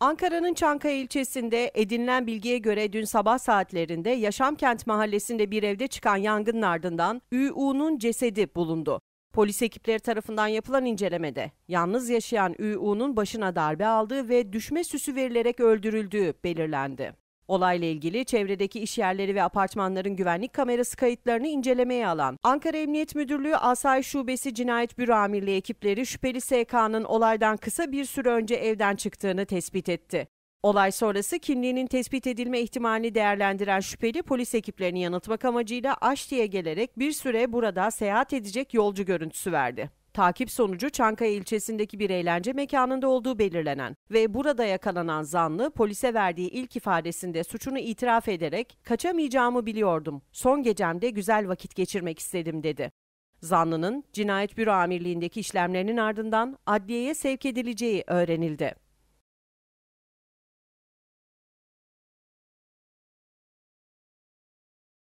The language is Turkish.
Ankara'nın Çankaya ilçesinde edinilen bilgiye göre dün sabah saatlerinde Yaşamkent mahallesinde bir evde çıkan yangının ardından Ü'nun cesedi bulundu. Polis ekipleri tarafından yapılan incelemede yalnız yaşayan Ü'nun başına darbe aldığı ve düşme süsü verilerek öldürüldüğü belirlendi. Olayla ilgili çevredeki iş yerleri ve apartmanların güvenlik kamerası kayıtlarını incelemeye alan Ankara Emniyet Müdürlüğü Asay Şubesi Cinayet Büro Amirliği ekipleri şüpheli SK'nın olaydan kısa bir süre önce evden çıktığını tespit etti. Olay sonrası kimliğinin tespit edilme ihtimalini değerlendiren şüpheli polis ekiplerini yanıltmak amacıyla Aşti'ye gelerek bir süre burada seyahat edecek yolcu görüntüsü verdi. Takip sonucu Çankaya ilçesindeki bir eğlence mekanında olduğu belirlenen ve burada yakalanan zanlı polise verdiği ilk ifadesinde suçunu itiraf ederek kaçamayacağımı biliyordum. Son gecemde güzel vakit geçirmek istedim dedi. Zanlının cinayet büro amirliğindeki işlemlerinin ardından adliyeye sevk edileceği öğrenildi.